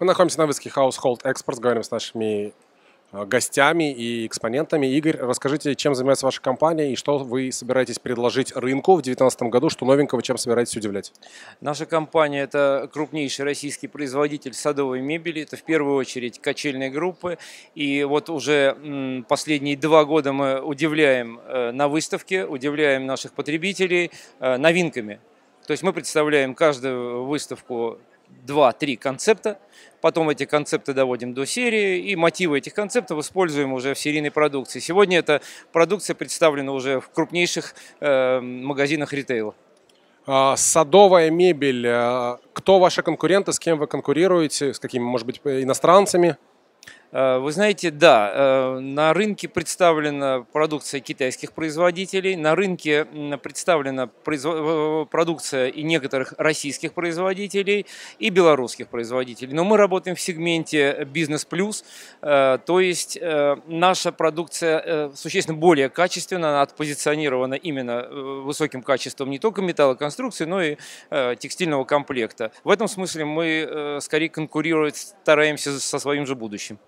Мы находимся на выставке Household Exports, говорим с нашими э, гостями и экспонентами. Игорь, расскажите, чем занимается ваша компания и что вы собираетесь предложить рынку в 2019 году, что новенького, чем собираетесь удивлять? Наша компания – это крупнейший российский производитель садовой мебели, это в первую очередь качельные группы. И вот уже последние два года мы удивляем э, на выставке, удивляем наших потребителей э, новинками. То есть мы представляем каждую выставку два-три концепта, потом эти концепты доводим до серии, и мотивы этих концептов используем уже в серийной продукции. Сегодня эта продукция представлена уже в крупнейших э, магазинах ритейла. А, садовая мебель. Э, кто ваши конкуренты, с кем вы конкурируете, с какими, может быть, иностранцами? Э, вы знаете, да, э, на рынке представлена продукция китайских производителей, на рынке представлена э, продукция и некоторых российских производителей, и белорусских производителей. Но мы работаем в сегменте бизнес плюс, то есть наша продукция существенно более качественна, она отпозиционирована именно высоким качеством не только металлоконструкции, но и текстильного комплекта. В этом смысле мы скорее конкурировать стараемся со своим же будущим.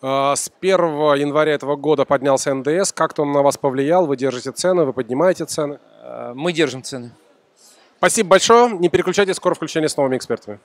А, с 1 января этого года поднялся НДС. Как-то он на вас повлиял? Вы держите цены, вы поднимаете цены? Э, мы держим цены. Спасибо большое. Не переключайтесь, скоро включение с новыми экспертами.